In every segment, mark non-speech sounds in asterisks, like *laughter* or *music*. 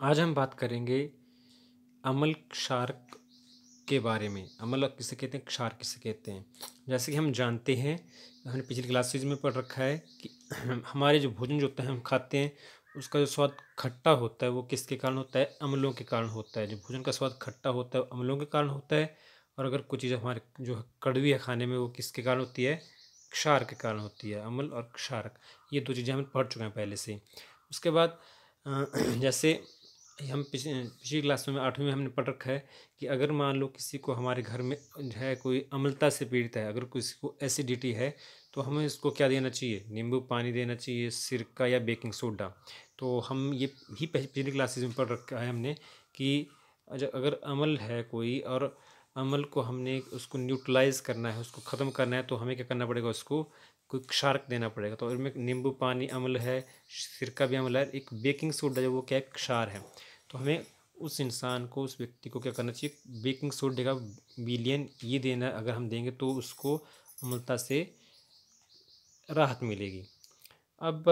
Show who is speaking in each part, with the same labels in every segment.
Speaker 1: आज हम बात करेंगे अमल क्षारक के बारे में अमल किसे कहते हैं क्षार किसे कहते हैं जैसे कि हम जानते हैं हमने पिछली क्लासेज में पढ़ रखा है कि *clears throat* हमारे जो भोजन जो होता है हम खाते हैं उसका जो स्वाद खट्टा होता है वो किसके कारण होता है अम्लों के कारण होता है जो भोजन का स्वाद खट्टा होता है अम्लों के कारण होता है और अगर कुछ चीज़ हमारे जो कड़वी है खाने में वो किसके कारण होती है क्षार के कारण होती है अमल और क्षारक ये दो चीज़ें हम पढ़ चुके हैं पहले से उसके बाद *clears throat* जैसे हम पिछले पिछली क्लास में आठवीं में हमने पढ़ रखा है कि अगर मान लो किसी को हमारे घर में है कोई अम्लता से पीड़ित है अगर किसी को एसिडिटी है तो हमें इसको क्या देना चाहिए नींबू पानी देना चाहिए सिरका या बेकिंग सोडा तो हम ये ही पिछली क्लासेज में पढ़ रखा है हमने कि अगर अमल है कोई और अमल को हमने उसको न्यूट्रलाइज करना है उसको ख़त्म करना है तो हमें क्या करना पड़ेगा उसको कोई क्षारक देना पड़ेगा तो इसमें नींबू पानी अम्ल है सिरका भी अम्ल है एक बेकिंग सोडा जो वो क्या है क्षार है तो हमें उस इंसान को उस व्यक्ति को क्या करना चाहिए बेकिंग सोडे का बिलियन ये देना अगर हम देंगे तो उसको अमलता से राहत मिलेगी अब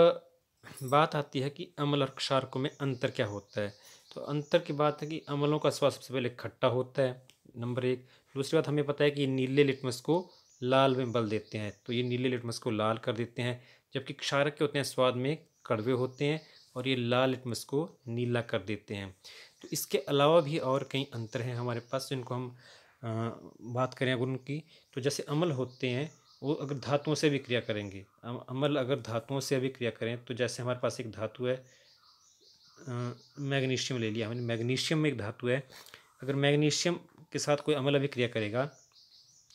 Speaker 1: बात आती है कि अमल और क्षारकों में अंतर क्या होता है तो अंतर की बात है कि अमलों का स्वाद सबसे पहले खट्टा होता है नंबर एक दूसरी बात हमें पता है कि नीले लिटमस को लाल में बल देते हैं तो ये नीले लिटमस को लाल कर देते हैं जबकि क्षारक के होते हैं स्वाद में कड़वे होते हैं और ये लाल लिटमस को नीला कर देते हैं तो इसके अलावा भी और कई अंतर हैं हमारे पास जिनको हम आ, बात करें अगर उनकी तो जैसे अमल होते हैं वो अगर धातुओं से भी क्रिया करेंगे अमल अगर धातुओं से भी क्रिया करें तो जैसे हमारे पास एक धातु है मैग्नीशियम ले लिया हमने मैग्नीशियम में एक धातु है अगर मैग्नीशियम के साथ कोई अमल अभिक्रिया करेगा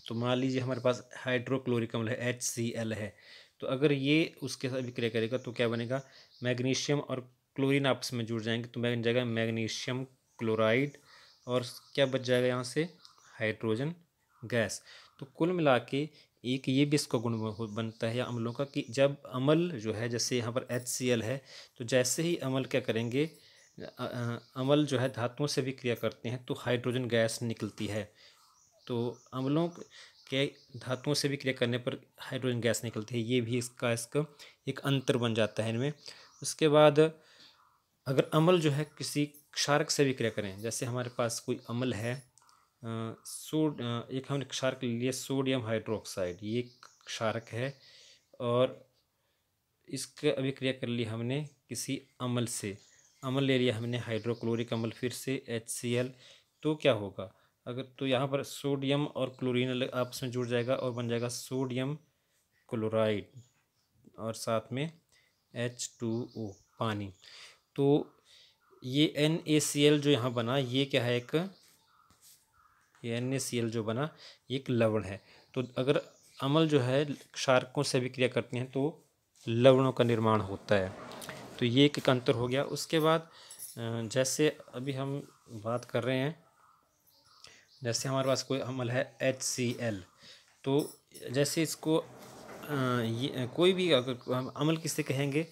Speaker 1: तो मान लीजिए हमारे पास हाइड्रोक्लोरिक अम्ल है एच सी एल है तो अगर ये उसके साथ अभिक्रिया करेगा तो क्या बनेगा मैग्नीशियम और क्लोरीन आपस में जुड़ जाएंगे तो मैं जाएगा मैग्नीशियम क्लोराइड और क्या बच जाएगा यहाँ से हाइड्रोजन गैस तो कुल मिला के एक ये भी इसका गुण बनता है या अमलों का कि जब अमल जो है जैसे यहाँ पर एच सी एल है तो जैसे ही अमल क्या करेंगे अमल जो है धातुओं से भी क्रिया करते हैं तो हाइड्रोजन गैस निकलती है तो अम्लों के धातुओं से भी क्रिया करने पर हाइड्रोजन गैस निकलती है ये भी इसका इसका एक अंतर बन जाता है इनमें उसके बाद अगर अमल जो है किसी क्षारक से भी क्रिया करें जैसे हमारे पास कोई अमल है सोड एक हमने क्षारक लिए सोडियम हाइड्रोक्साइड ये क्षारक है और इसका अभिक्रिया कर ली हमने किसी अमल से अमल ले लिया हमने हाइड्रोक्लोरिक अमल फिर से एच सी एल तो क्या होगा अगर तो यहाँ पर सोडियम और क्लोरीन आपस में जुड़ जाएगा और बन जाएगा सोडियम क्लोराइड और साथ में एच टू ओ पानी तो ये एन ए सी एल जो यहाँ बना ये क्या है एक ये एन ए सी एल जो बना ये एक लवण है तो अगर अमल जो है क्षारकों से अभिक्रिया करती हैं तो लवणों का निर्माण होता है तो ये एक अंतर हो गया उसके बाद जैसे अभी हम बात कर रहे हैं जैसे हमारे पास कोई अमल है एच सी एल तो जैसे इसको ये कोई भी अगर हम अमल किससे कहेंगे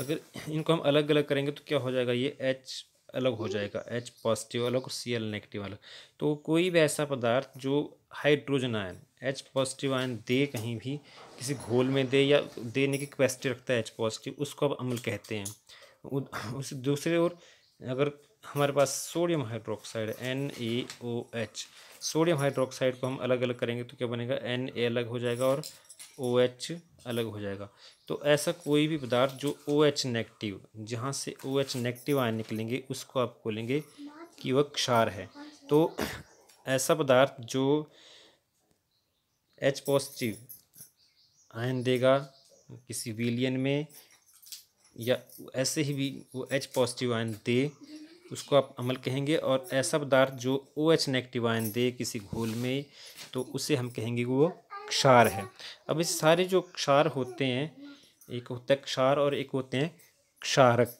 Speaker 1: अगर इनको हम अलग अलग करेंगे तो क्या हो जाएगा ये एच अलग हो जाएगा एच पॉजिटिव अलग और सी एल नेगेटिव अलग तो कोई भी ऐसा पदार्थ जो hydrogen ion H positive ion दे कहीं भी किसी घोल में दे या देने की कैपेसिटी रखता है एच पॉजिटिव उसको अब अमल कहते हैं उस दूसरे ओर अगर हमारे पास sodium hydroxide N A O H sodium hydroxide को हम अलग अलग करेंगे तो क्या बनेगा एन ए अलग हो जाएगा और ओ एच अलग हो जाएगा तो ऐसा कोई भी पदार्थ जो ओ एच नेगेटिव जहाँ से ओ एच नेगेटिव आयन निकलेंगे उसको आप बोलेंगे कि वह क्षार है तो ऐसा पदार्थ जो एच पॉजिटिव आयन देगा किसी विलियन में या ऐसे ही भी वो एच पॉजिटिव आयन दे उसको आप अमल कहेंगे और ऐसा पदार्थ जो ओ एच नेगेटिव आयन दे किसी घोल में तो उसे हम कहेंगे वो क्षार है अब इस सारे जो क्षार होते हैं एक होता है क्षार और एक होते हैं क्षारक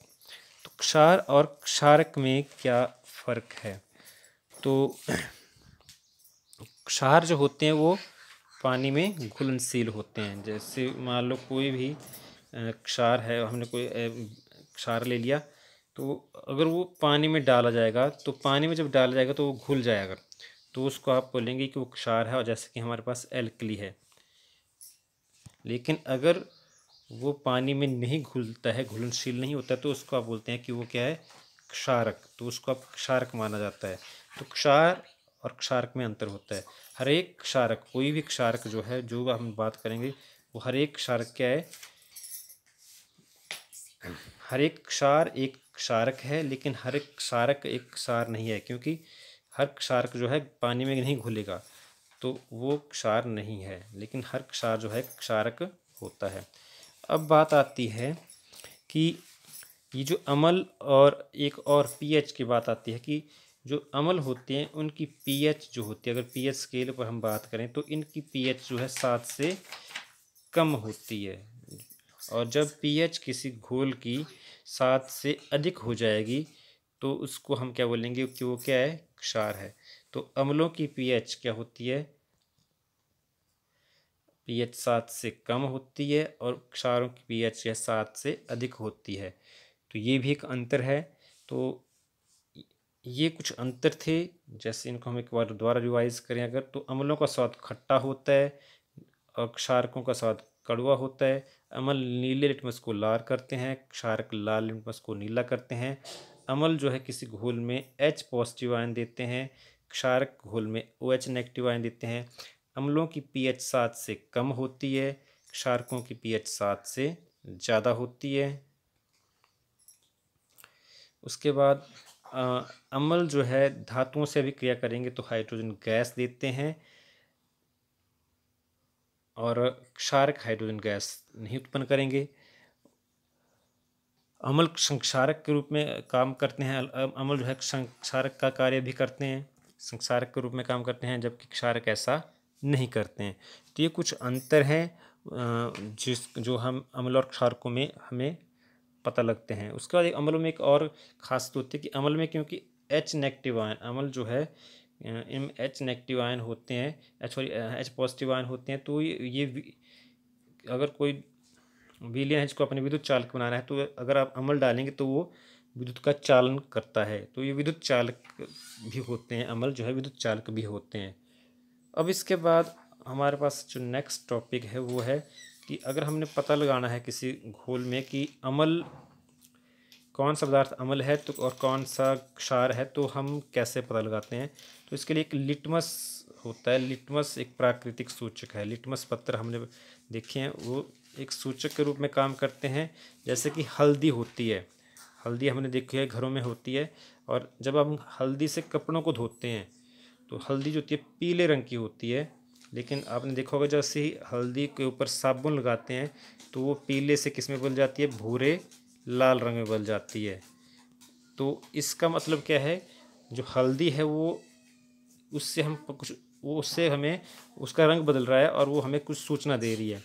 Speaker 1: तो क्षार और क्षारक में क्या फ़र्क है तो क्षार जो होते हैं वो पानी में घुलनशील होते हैं जैसे मान लो कोई भी क्षार है हमने कोई क्षार ले लिया तो अगर वो पानी में डाला जाएगा तो पानी में जब डाला जाएगा तो वो घुल जाएगा तो उसको आप बोलेंगे कि वो क्षार है और जैसे कि हमारे पास एल्कली है लेकिन अगर वो पानी में नहीं घुलता है घुलनशील नहीं होता तो उसको आप बोलते हैं कि वो क्या है क्षारक तो उसको आप क्षारक माना जाता है तो क्षार और क्षारक में अंतर होता है हर एक क्षारक कोई भी क्षारक जो है जो हम बात करेंगे वो हर एक क्षारक क्या है हर एक क्षार एक क्षारक है लेकिन हर एक क्षारक एक क्षार नहीं है क्योंकि हर क्षार जो है पानी में नहीं घुलेगा तो वो क्षार नहीं है लेकिन हर क्षार जो है क्षारक होता है अब बात आती है कि ये जो अमल और एक और पीएच की बात आती है कि जो अमल होते हैं उनकी पीएच जो होती है अगर पीएच स्केल पर हम बात करें तो इनकी पीएच जो है सात से कम होती है और जब पीएच किसी घोल की सात से अधिक हो जाएगी तो उसको हम क्या बोलेंगे कि वो क्या है क्षार है तो अम्लों की पीएच क्या होती है पीएच सात से कम होती है और क्षारों की पीएच यह सात से अधिक होती है तो ये भी एक अंतर है तो ये कुछ अंतर थे जैसे इनको हम एक बार दोबारा रिवाइज करें अगर तो अम्लों का स्वाद खट्टा होता है और क्षारकों का स्वाद कड़वा होता है अमल नीले लिटमस को लाल करते हैं क्षारक लाल लिटमस को नीला करते हैं अमल जो है किसी घोल में एच पॉजिटिव आयन देते हैं क्षारक घोल में ओ एच नेगेटिव आयन देते हैं अम्लों की पीएच सात से कम होती है क्षारकों की पीएच सात से ज़्यादा होती है उसके बाद आ, अम्ल जो है धातुओं से भी क्रिया करेंगे तो हाइड्रोजन गैस देते हैं और क्षारक हाइड्रोजन गैस नहीं उत्पन्न करेंगे अमल संसारक के रूप में काम करते हैं अमल जो है संसारक का कार्य भी करते हैं संसारक के रूप में काम करते हैं जबकि क्षारक ऐसा नहीं करते हैं तो ये कुछ अंतर हैं जिस जो हम अमल और क्षारकों में हमें पता लगते हैं उसके बाद एक अमल में एक और खासियत तो होती है कि अमल में क्योंकि एच नेगेटिव आयन अमल जो है इनमें एच नेगेटिव आयन होते हैं H sorry H positive ion होते हैं तो ये अगर कोई विलियन है जिसको अपने विद्युत चालक बनाना है तो अगर आप अमल डालेंगे तो वो विद्युत का चालन करता है तो ये विद्युत चालक भी होते हैं अमल जो है विद्युत चालक भी होते हैं अब इसके बाद हमारे पास जो नेक्स्ट टॉपिक है वो है कि अगर हमने पता लगाना है किसी घोल में कि अमल कौन सा पदार्थ अमल है तो और कौन सा क्षार है तो हम कैसे पता लगाते हैं तो इसके लिए एक लिटमस होता है लिटमस एक प्राकृतिक सूचक है लिटमस पत्र हमने देखे हैं वो एक सूचक के रूप में काम करते हैं जैसे कि हल्दी होती है हल्दी हमने देखी है घरों में होती है और जब हम हल्दी से कपड़ों को धोते हैं तो हल्दी जो होती है पीले रंग की होती है लेकिन आपने देखा होगा जैसे ही हल्दी के ऊपर साबुन लगाते हैं तो वो पीले से किस में बदल जाती है भूरे लाल रंग में बदल जाती है तो इसका मतलब क्या है जो हल्दी है वो उससे हम कुछ वो उससे हमें उसका रंग बदल रहा है और वो हमें कुछ सूचना दे रही है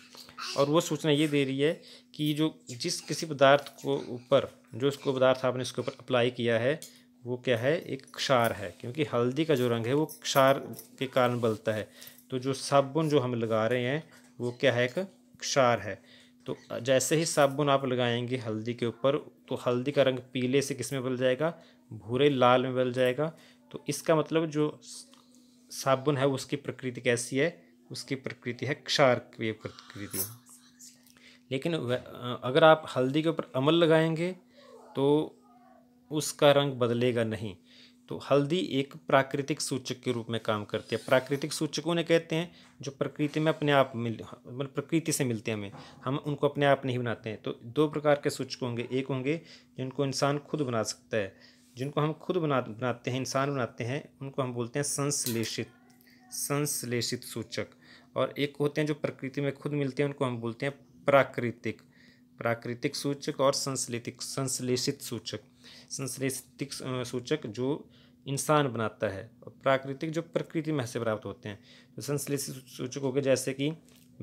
Speaker 1: और वो सूचना ये दे रही है कि जो जिस किसी पदार्थ को ऊपर जो उसको पदार्थ आपने इसके ऊपर अप्लाई किया है वो क्या है एक क्षार है क्योंकि हल्दी का जो रंग है वो क्षार के कारण बलता है तो जो साबुन जो हम लगा रहे हैं वो क्या है एक क्षार है तो जैसे ही साबुन आप लगाएंगे हल्दी के ऊपर तो हल्दी का रंग पीले से किस में बदल जाएगा भूरे लाल में बदल जाएगा तो इसका मतलब जो साबुन है उसकी प्रकृति कैसी है उसकी प्रकृति है क्षार की प्रकृति लेकिन अगर आप हल्दी के ऊपर अमल लगाएंगे तो उसका रंग बदलेगा नहीं तो हल्दी एक प्राकृतिक सूचक के रूप में काम करती है प्राकृतिक सूचक उन्हें कहते हैं जो प्रकृति में अपने आप मिल मतलब प्रकृति से मिलते हैं हमें हम उनको अपने आप नहीं बनाते हैं तो दो प्रकार के सूचक होंगे एक होंगे जिनको इंसान खुद बना सकता है जिनको हम खुद बना बनाते हैं इंसान बनाते हैं उनको हम बोलते हैं संश्लेषित संश्लेषित सूचक और एक होते हैं जो प्रकृति में खुद मिलते हैं उनको हम बोलते हैं प्राकृतिक प्राकृतिक सूचक और संश्लेषित संश्लेषित सूचक संश्लेषित सूचक जो इंसान बनाता है और प्राकृतिक जो प्रकृति में से प्राप्त होते हैं तो संश्लेषित सूचक हो गए जैसे कि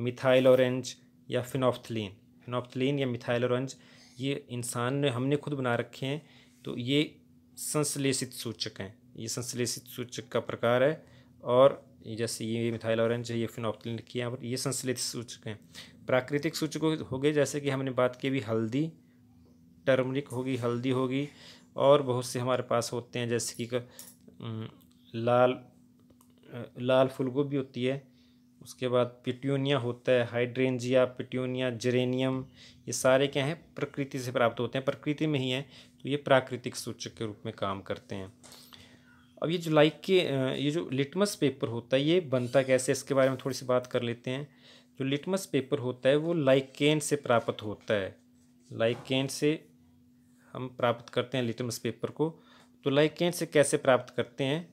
Speaker 1: मिथाइल ऑरेंज या फिनोफ्थलीन फिनोफ्थलीन या मिथाइल ऑरेंज ये इंसान ने हमने खुद बना रखे हैं तो ये संश्लेषित सूचक हैं ये संश्लेषित सूचक का प्रकार है और जैसे ये मिथाइल ऑरेंज है ये फिनोप्तलिन की यहाँ पर ये संश्लित सूचक हैं प्राकृतिक सूचक हो गए जैसे कि हमने बात की भी हल्दी टर्मरिक होगी हल्दी होगी और बहुत से हमारे पास होते हैं जैसे कि लाल लाल फूलगोभी होती है उसके बाद पिट्यूनिया होता है हाइड्रेंजिया पिट्यूनिया जेरेनियम ये सारे क्या हैं प्रकृति से प्राप्त होते हैं प्रकृति में ही हैं तो ये प्राकृतिक सूचक के रूप में काम करते हैं अब ये लाइक के ये जो लिटमस पेपर होता है ये बनता कैसे इसके बारे में थोड़ी सी बात कर लेते हैं जो लिटमस पेपर होता है वो लाइकेन से प्राप्त होता है लाइकेन से हम प्राप्त करते हैं लिटमस पेपर को तो लाइकेन से कैसे प्राप्त करते हैं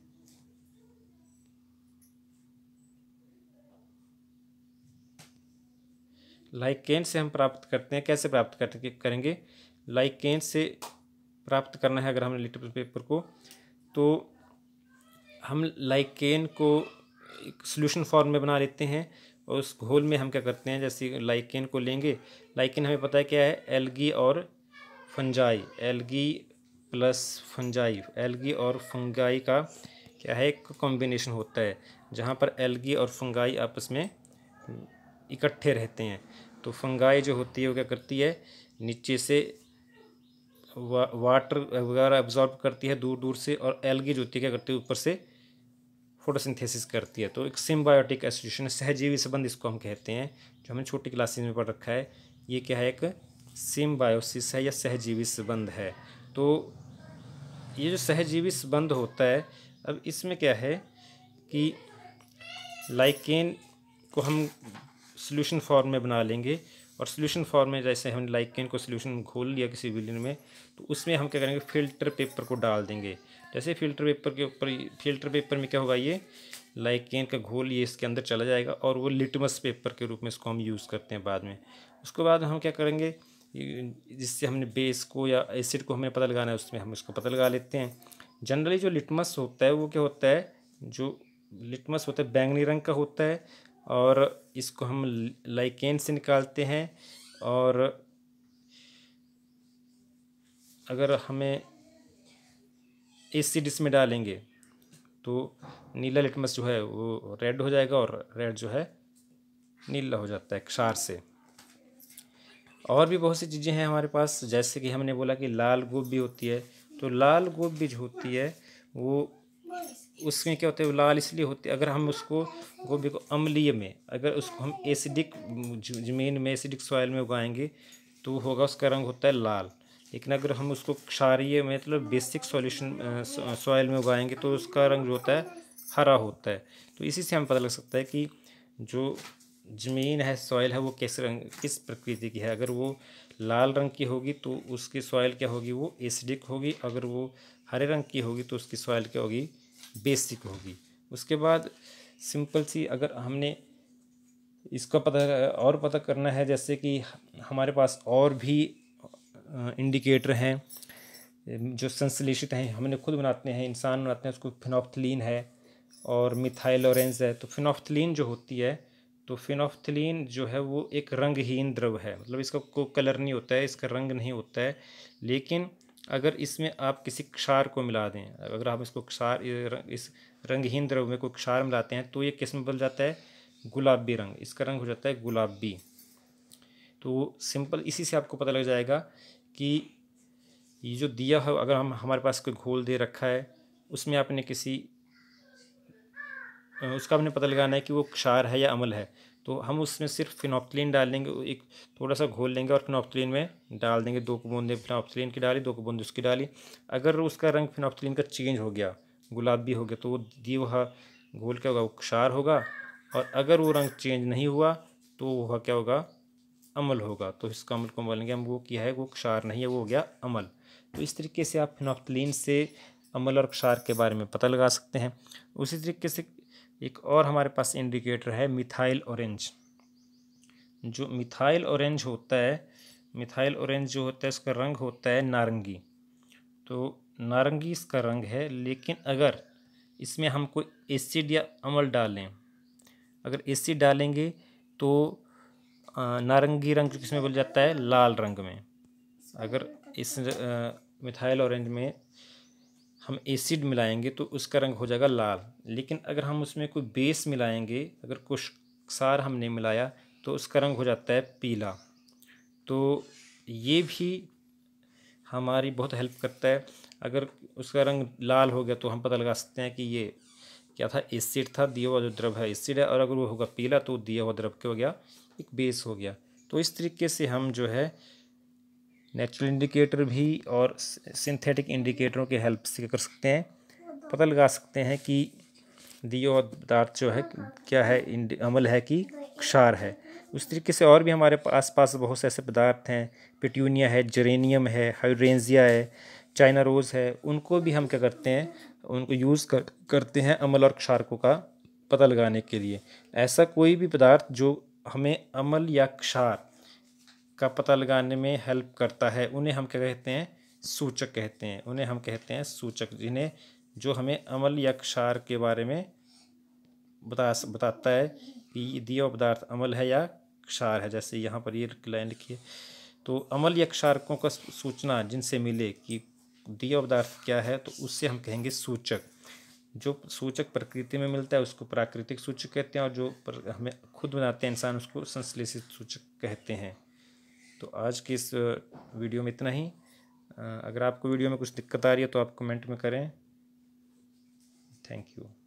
Speaker 1: लाइकेन से हम प्राप्त करते हैं कैसे प्राप्त करेंगे लाइकेन से प्राप्त करना है अगर हमने लिटमस पेपर को तो हम लाइकेन को सोल्यूशन फॉर्म में बना लेते हैं और उस घोल में हम क्या करते हैं जैसे लाइकेन को लेंगे लाइकेन हमें पता है क्या है एलगी और fungi algae plus fungi algae और फंगाई का क्या है एक कॉम्बिनेशन होता है जहाँ पर एलगी और फंगाई आपस में इकट्ठे रहते हैं तो फंगाई जो होती है वो क्या करती है नीचे से वा, वाटर वगैरह एब्जॉर्ब करती है दूर दूर से और एलगी जो होती है क्या करती है ऊपर से फोटोसिंथेसिस करती है तो एक सिम्बायोटिक एसोसिएशन सहजीवी संबंध इसको हम कहते हैं जो हमने छोटी क्लासेज में पढ़ रखा है ये क्या है एक सिम्बायोसिस है या सहजीवी संबंध है तो ये जो सहजीवी संबंध होता है अब इसमें क्या है कि लाइकेन को हम सोल्यूशन फॉर्म में बना लेंगे और सोल्यूशन फॉर्म में जैसे हमने लाइकेन को सोल्यूशन घोल लिया किसी विलियन में तो उसमें हम क्या करेंगे फिल्टर पेपर को डाल देंगे जैसे फिल्टर पेपर के ऊपर फिल्टर पेपर में क्या होगा ये लाइक केन का घोल ये इसके अंदर चला जाएगा और वो लिटमस पेपर के रूप में इसको हम यूज़ करते हैं बाद में उसके बाद हम क्या करेंगे जिससे हमने बेस को या एसिड को हमें पता लगाना है उसमें हम इसको पता लगा लेते हैं जनरली जो लिटमस होता है वो क्या होता है जो लिटमस होता है बैंगनी रंग का होता है और इसको हम लाइकेन से निकालते हैं और अगर हमें एसिड इसमें डालेंगे तो नीला लिटमस जो है वो रेड हो जाएगा और रेड जो है नीला हो जाता है क्षार से और भी बहुत सी चीज़ें हैं हमारे पास जैसे कि हमने बोला कि लाल गोभी होती है तो लाल गोभी जो होती है वो उसमें क्या होता है लाल इसलिए होते अगर हम उसको गोभी को अम्लीय में अगर उसको हम एसिडिक ज़मीन में एसिडिक सॉइल में उगाएंगे तो होगा उसका रंग होता है लाल लेकिन अगर हम उसको क्षारीय मतलब बेसिक सॉल्यूशन सॉइल में उगाएंगे तो उसका रंग जो होता है हरा होता है तो इसी से हमें पता लग सकता है कि जो ज़मीन है सॉइल है वो किस रंग किस प्रकृति की है अगर वो लाल रंग की होगी तो उसकी सॉइल क्या होगी वो एसिडिक होगी अगर वो हरे रंग की होगी तो उसकी सॉइल क्या होगी बेसिक होगी उसके बाद सिंपल सी अगर हमने इसका पता और पता करना है जैसे कि हमारे पास और भी इंडिकेटर हैं जो संश्लेषित हैं हमने खुद बनाते हैं इंसान बनाते हैं उसको फिनोफ्थलिन है और मिथाइल ऑरेंज है तो फिनोफ्थलिन जो होती है तो फिनोफ्थलिन जो है वो एक रंगहीन द्रव है मतलब इसका कोई कलर नहीं होता है इसका रंग नहीं होता है लेकिन अगर इसमें आप किसी क्षार को मिला दें अगर आप इसको क्षार इस रंगहीन द्रव में कोई क्षार मिलाते हैं तो ये किस में बदल जाता है गुलाबी रंग इसका रंग हो जाता है गुलाबी तो सिंपल इसी से आपको पता लग जाएगा कि ये जो दिया है अगर हम हमारे पास कोई घोल दे रखा है उसमें आपने किसी उसका आपने पता लगाना है कि वो क्षार है या अमल है तो हम उसमें सिर्फ फिनोप्थलिन डाल देंगे एक थोड़ा सा घोल लेंगे और फिनोप्थलिन में डाल देंगे दो बूंदे फिनोप्थलिन की डाली दो बूंदे उसकी डाली अगर उसका रंग फिनोप्थलिन का चेंज हो गया गुलाबी हो गया तो वो दिए वह घोल क्या होगा वो क्षार होगा और अगर वो रंग चेंज नहीं हुआ तो वह क्या होगा अमल होगा तो इसका अमल को बोलेंगे हम वो किया है वो क्षार नहीं है वो हो गया अमल तो इस तरीके से आप फिनोप्थलिन से अमल और क्षार के बारे में पता लगा सकते हैं उसी तरीके से एक और हमारे पास इंडिकेटर है मिथाइल ऑरेंज जो मिथाइल ऑरेंज होता है मिथाइल ऑरेंज जो होता है उसका रंग होता है नारंगी तो नारंगी इसका रंग है लेकिन अगर इसमें हम कोई एसिड या अमल डालें अगर एसिड डालेंगे तो नारंगी रंग किसमें बोल जाता है लाल रंग में अगर इस मिथाइल ऑरेंज में हम एसिड मिलाएंगे तो उसका रंग हो जाएगा लाल लेकिन अगर हम उसमें कोई बेस मिलाएंगे अगर कुछ सार हमने मिलाया तो उसका रंग हो जाता है पीला तो ये भी हमारी बहुत हेल्प करता है अगर उसका रंग लाल हो गया तो हम पता लगा सकते हैं कि ये क्या था एसिड था दिया हुआ जो द्रव है एसिड है और अगर वो होगा पीला तो दिया हुआ द्रव क्या हो गया एक बेस हो गया तो इस तरीके से हम जो है नेचुरल इंडिकेटर भी और सिंथेटिक इंडिकेटरों के हेल्प से कर सकते हैं पता लगा सकते हैं कि दियो पदार्थ जो है क्या है अमल है कि क्षार है उस तरीके से और भी हमारे आस पास बहुत से ऐसे पदार्थ हैं पिट्यूनिया है जरेनियम है हाइड्रेंजिया है चाइना रोज़ है उनको भी हम क्या करते हैं उनको यूज़ कर, करते हैं अमल और क्षारकों का पता लगाने के लिए ऐसा कोई भी पदार्थ जो हमें अमल या क्षार का पता लगाने में हेल्प करता है उन्हें हम क्या कहते हैं सूचक कहते हैं उन्हें हम कहते हैं सूचक जिन्हें जो हमें अमल या क्षार के बारे में बता बताता है कि दिया पदार्थ अमल है या क्षार है जैसे यहाँ पर ये लाइन लिखी है तो अमल या क्षारकों का सूचना जिनसे मिले कि दिया पदार्थ क्या है तो उससे हम कहेंगे सूचक जो सूचक प्रकृति में मिलता है उसको प्राकृतिक सूचक कहते हैं और जो हमें खुद बनाते हैं इंसान उसको संश्लेषित सूचक कहते हैं तो आज की इस वीडियो में इतना ही अगर आपको वीडियो में कुछ दिक्कत आ रही है तो आप कमेंट में करें थैंक यू